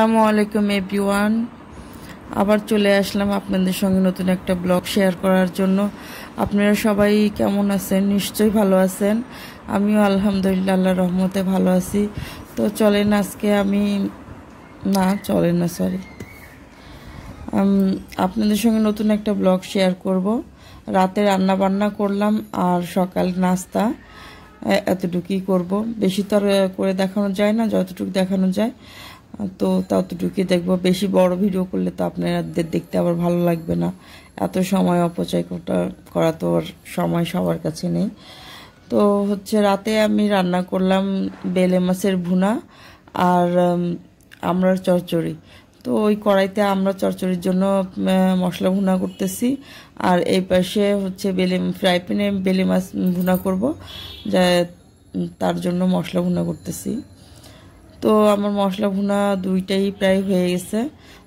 আসসালামু আলাইকুম এভরিওয়ান আবার চলে আসলাম আপনাদের সঙ্গে নতুন একটা ব্লগ শেয়ার করার জন্য আপনারা সবাই কেমন আছেন নিশ্চয়ই ভালো আছেন আমিও আলহামদুলিল্লাহ আল্লাহ রহমতে ভালো আছি তো চলেন আজকে আমি না চলেন না সরি আপনাদের সঙ্গে নতুন একটা ব্লগ শেয়ার করব রাতে রান্না বান্না করলাম আর সকাল নাস্তা এতটুকুই করব বেশি তো করে দেখানো যায় না যতটুকু দেখানো যায় তো ততটুকুই দেখবো বেশি বড় ভিডিও করলে তো আপনাদের দেখতে আবার ভালো লাগবে না এত সময় অপচয় করা তো আর সময় সবার কাছে নেই তো হচ্ছে রাতে আমি রান্না করলাম বেলে মাছের ভুনা আর আমরা চচ্চড়ি তো ওই কড়াইতে আমরা চচ্চড়ির জন্য মশলা ভুনা করতেছি আর এই পাশে হচ্ছে বেলে ফ্রাই প্যানে বেলে মাছ ভুনা করবো যা তার জন্য মশলা ভুনা করতেছি তো আমার মশলা ভুনা দুইটাই প্রায় হয়ে গেছে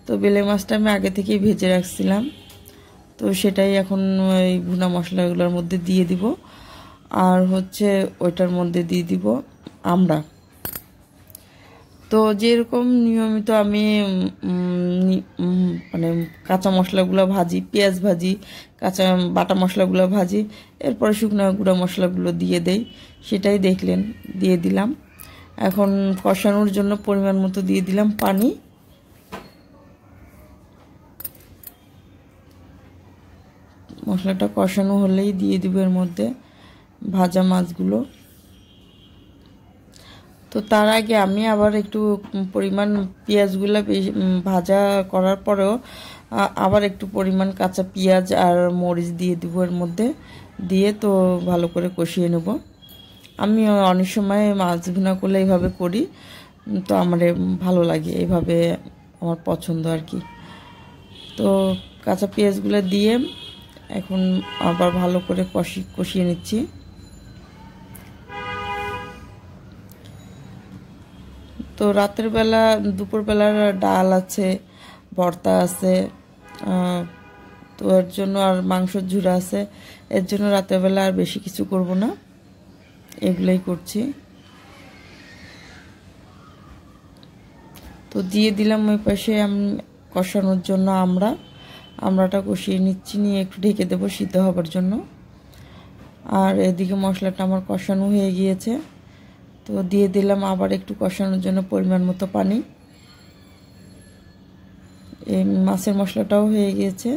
তো বেলে মাছটা আমি আগে থেকেই ভেজে রাখছিলাম তো সেটাই এখন এই ভুনা মশলাগুলোর মধ্যে দিয়ে দিব আর হচ্ছে ওইটার মধ্যে দিয়ে দিব আমরা তো যেরকম নিয়মিত আমি মানে কাঁচা মশলাগুলো ভাজি পেঁয়াজ ভাজি কাঁচা বাটা মশলাগুলো ভাজি এরপরে শুকনো গুঁড়া মশলাগুলো দিয়ে দেই সেটাই দেখলেন দিয়ে দিলাম এখন কষানোর জন্য পরিমাণ মতো দিয়ে দিলাম পানি মশলাটা কষানো হলেই দিয়ে দিব এর মধ্যে ভাজা মাছগুলো তো তার আগে আমি আবার একটু পরিমাণ পেঁয়াজগুলো ভাজা করার পরেও আবার একটু পরিমাণ কাঁচা পেঁয়াজ আর মরিচ দিয়ে দেবো এর মধ্যে দিয়ে তো ভালো করে কষিয়ে নেবো আমি অনেক সময় মাছ ভুনা করলে এইভাবে করি তো আমার ভালো লাগে এইভাবে আমার পছন্দ আর কি তো কাঁচা পেঁয়াজগুলো দিয়ে এখন আবার ভালো করে কষি কষিয়ে নিচ্ছি তো রাতের বেলা দুপুরবেলার ডাল আছে ভর্তা আছে তো এর জন্য আর মাংস ঝুড়া আছে এর জন্য রাতের বেলা আর বেশি কিছু করব না এগুলাই করছি তো দিয়ে দিলাম ওই পাশে কষানোর জন্য আমরা আমরাটা কষিয়ে নিচ্ছি নিয়ে একটু ঢেকে দেবো সিদ্ধ হবার জন্য আর এদিকে মশলাটা আমার কষানো হয়ে গিয়েছে তো দিয়ে দিলাম আবার একটু কষানোর জন্য পরিমাণ মতো পানি এই মাছের মশলাটাও হয়ে গিয়েছে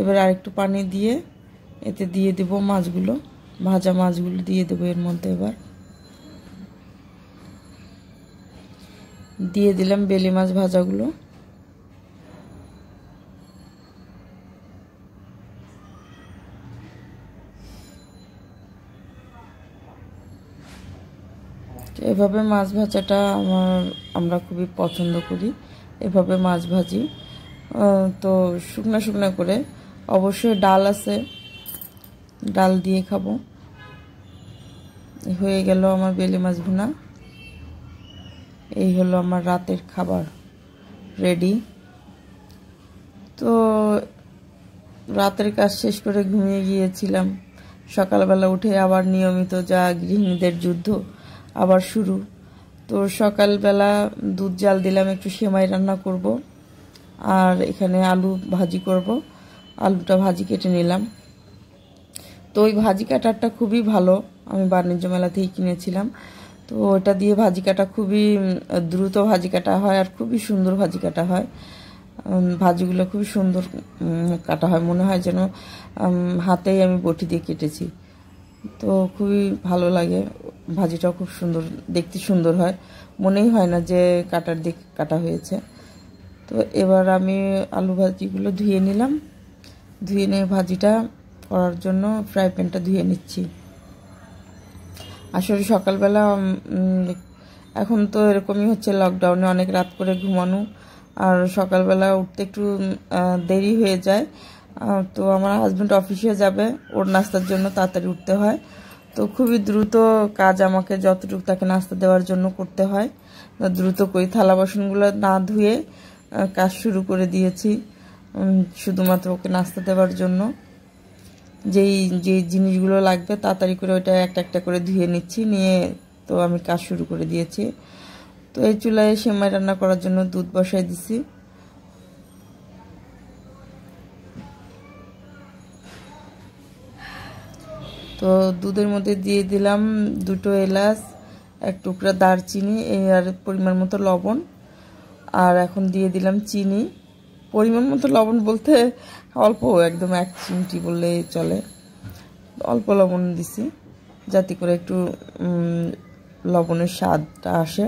এবার আর একটু পানি দিয়ে এতে দিয়ে দেবো মাছগুলো ভাজা মাছগুলো দিয়ে দেবো এর মধ্যে এবার দিয়ে দিলাম বেলে মাছ ভাজাগুলো এভাবে মাছ ভাজাটা আমার আমরা খুবই পছন্দ করি এভাবে মাছ ভাজি তো শুকনা শুকনা করে অবশ্যই ডাল আছে ডাল দিয়ে খাবো হয়ে গেল আমার বেলে মাছ ভুনা এই হলো আমার রাতের খাবার রেডি তো রাতের কাজ শেষ করে ঘুমিয়ে গিয়েছিলাম সকালবেলা উঠে আবার নিয়মিত যা গৃহিণীদের যুদ্ধ আবার শুরু তো সকালবেলা দুধ জাল দিলাম একটু সেমাই রান্না করব আর এখানে আলু ভাজি করব আলুটা ভাজি কেটে নিলাম তো ওই ভাজি কাটারটা খুবই ভালো আমি বাণিজ্য মেলা থেকেই কিনেছিলাম তো ওটা দিয়ে ভাজি কাটা খুবই দ্রুত ভাজি কাটা হয় আর খুবই সুন্দর ভাজি কাটা হয় ভাজিগুলো খুবই সুন্দর কাটা হয় মনে হয় যেন হাতেই আমি বটি দিয়ে কেটেছি তো খুবই ভালো লাগে ভাজিটাও খুব সুন্দর দেখতে সুন্দর হয় মনেই হয় না যে কাটার দিক কাটা হয়েছে তো এবার আমি আলু ভাজিগুলো ধুয়ে নিলাম ধুয়ে নিয়ে ভাজিটা করার জন্য ফ্রাই প্যানটা ধুয়ে নিচ্ছি আসলে সকালবেলা এখন তো এরকমই হচ্ছে লকডাউনে অনেক রাত করে ঘুমানো আর সকালবেলা উঠতে একটু দেরি হয়ে যায় তো আমার হাজব্যান্ড অফিসে যাবে ওর নাস্তার জন্য তাড়াতাড়ি উঠতে হয় তো খুবই দ্রুত কাজ আমাকে যতটুকু তাকে নাস্তা দেওয়ার জন্য করতে হয় দ্রুত করি থালা বাসনগুলো না ধুয়ে কাজ শুরু করে দিয়েছি শুধুমাত্র ওকে নাস্তা দেওয়ার জন্য যেই যে জিনিসগুলো লাগবে তাড়াতাড়ি করে ওইটা একটা একটা করে ধুয়ে নিচ্ছি নিয়ে তো আমি কাজ শুরু করে দিয়েছি তো এই চুলায় সেমাই রান্না করার জন্য দুধ বসাই দিছি তো দুধের মধ্যে দিয়ে দিলাম দুটো এলাচ এক টুকরা দারচিনি আর পরিমাণ মতো লবণ আর এখন দিয়ে দিলাম চিনি পরিমাণ মতো লবণ বলতে অল্প একদম এক চিমটি বললে চলে অল্প লবণ দিছি যাতে করে একটু লবণের স্বাদটা আসে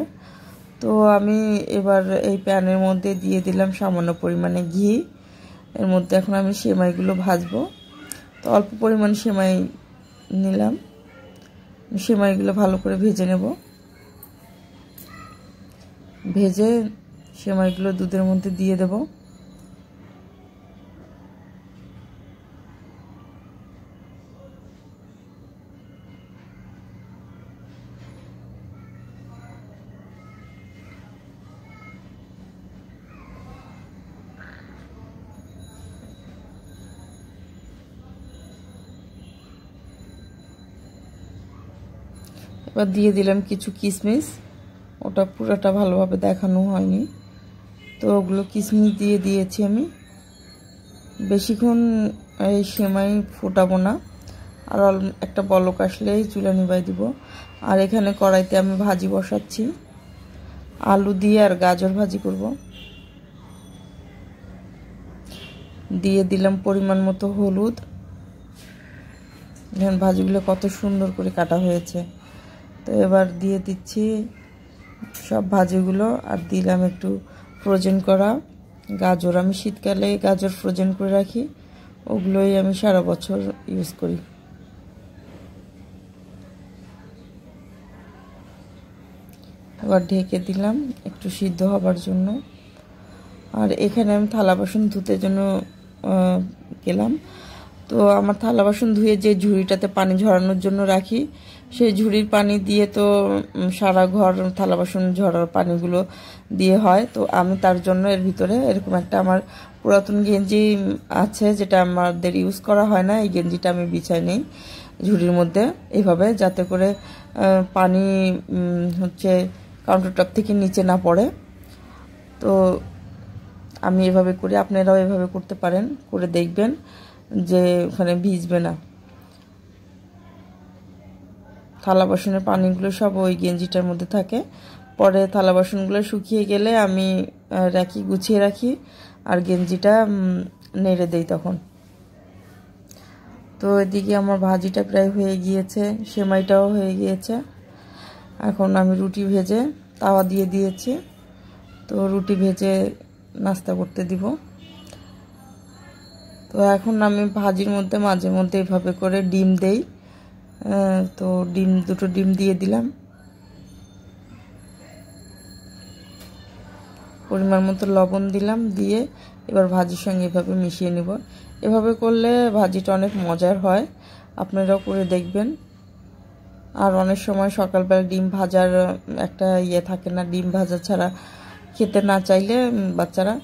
তো আমি এবার এই প্যানের মধ্যে দিয়ে দিলাম সামান্য পরিমাণে ঘি এর মধ্যে এখন আমি সেমাইগুলো ভাজবো তো অল্প পরিমাণ সেমাই নিলাম সেমাইগুলো ভালো করে ভেজে নেব ভেজে সেমাইগুলো দুধের মধ্যে দিয়ে দেবো এবার দিয়ে দিলাম কিছু কিশমিশ ওটা পুরোটা ভালোভাবে দেখানো হয়নি তো ওগুলো কিশমিশ দিয়ে দিয়েছি আমি বেশিক্ষণ এই সেমাই ফোটাবো না আর একটা বলক আসলেই চুলা নিবাই দিব আর এখানে কড়াইতে আমি ভাজি বসাচ্ছি আলু দিয়ে আর গাজর ভাজি করব দিয়ে দিলাম পরিমাণ মতো হলুদ ভাজিগুলো কত সুন্দর করে কাটা হয়েছে তো এবার দিয়ে দিচ্ছি সব ভাজিগুলো আর দিলাম একটু ফ্রোজেন করা গাজর আমি শীতকালে গাজর ফ্রোজেন করে রাখি ওগুলোই আমি সারা বছর ইউজ করি আবার ঢেকে দিলাম একটু সিদ্ধ হবার জন্য আর এখানে আমি থালা বাসন ধুতে জন্য গেলাম তো আমার থালা বাসন ধুয়ে যে ঝুড়িটাতে পানি ঝরানোর জন্য রাখি সেই ঝুড়ির পানি দিয়ে তো সারা ঘর থালা বাসন ঝরার পানিগুলো দিয়ে হয় তো আমি তার জন্য এর ভিতরে এরকম একটা আমার পুরাতন গেঞ্জি আছে যেটা আমাদের ইউজ করা হয় না এই গেঞ্জিটা আমি বিছাই নেই ঝুড়ির মধ্যে এভাবে যাতে করে পানি হচ্ছে কাউন্টারটপ থেকে নিচে না পড়ে তো আমি এভাবে করি আপনারাও এভাবে করতে পারেন করে দেখবেন যে ওখানে ভিজবে না থালা বাসনের পানিগুলো সব ওই গেঞ্জিটার মধ্যে থাকে পরে থালা বাসনগুলো শুকিয়ে গেলে আমি রাখি গুছিয়ে রাখি আর গেঞ্জিটা নেড়ে দেই তখন তো এদিকে আমার ভাজিটা প্রায় হয়ে গিয়েছে সেমাইটাও হয়ে গিয়েছে এখন আমি রুটি ভেজে তাওয়া দিয়ে দিয়েছি তো রুটি ভেজে নাস্তা করতে দিব তো এখন আমি ভাজির মধ্যে মাঝে মধ্যে এভাবে করে ডিম দেই তো ডিম দুটো ডিম দিয়ে দিলাম পরিমাণ মতো লবণ দিলাম দিয়ে এবার ভাজির সঙ্গে এভাবে মিশিয়ে নিব এভাবে করলে ভাজিটা অনেক মজার হয় আপনারাও করে দেখবেন আর অনেক সময় সকালবেলা ডিম ভাজার একটা ইয়ে থাকে না ডিম ভাজা ছাড়া খেতে না চাইলে বাচ্চারা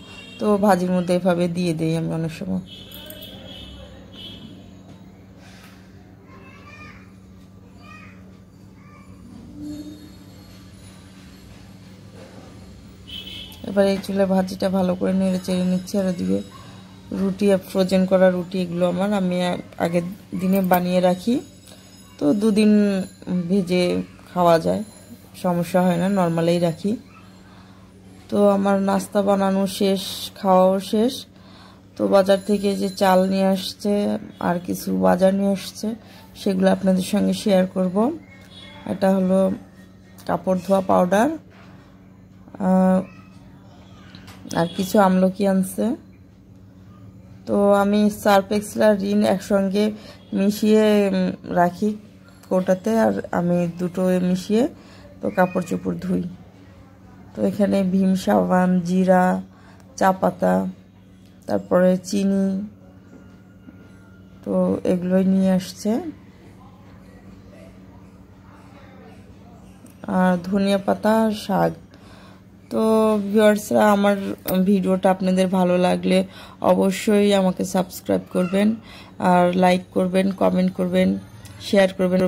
তো ভাজির মধ্যে এভাবে দিয়ে দেই আমি অনেক সময় এবার এই চুলে ভাজিটা ভালো করে নেড়ে চেড়ে নিচ্ছি আর ওদিকে রুটি ফ্রোজেন করা রুটি এগুলো আমার আমি আগের দিনে বানিয়ে রাখি তো দুদিন ভেজে খাওয়া যায় সমস্যা হয় না নর্মালেই রাখি তো আমার নাস্তা বানানো শেষ খাওয়াও শেষ তো বাজার থেকে যে চাল নিয়ে আসছে আর কিছু বাজার নিয়ে আসছে সেগুলো আপনাদের সঙ্গে শেয়ার করব এটা হলো কাপড় ধোয়া পাউডার আর কিছু আমলকি আনছে তো আমি সার্পেক্সলা রিন একসঙ্গে মিশিয়ে রাখি কোটাতে আর আমি দুটো মিশিয়ে তো কাপড় চোপড় ধুই তো এখানে ভীম সাবান জিরা চা পাতা তারপরে চিনি তো এগুলোই নিয়ে আসছে আর ধনিয়া পাতা শাক তো ভিউয়ার্সরা আমার ভিডিওটা আপনাদের ভালো লাগলে অবশ্যই আমাকে সাবস্ক্রাইব করবেন আর লাইক করবেন কমেন্ট করবেন শেয়ার করবেন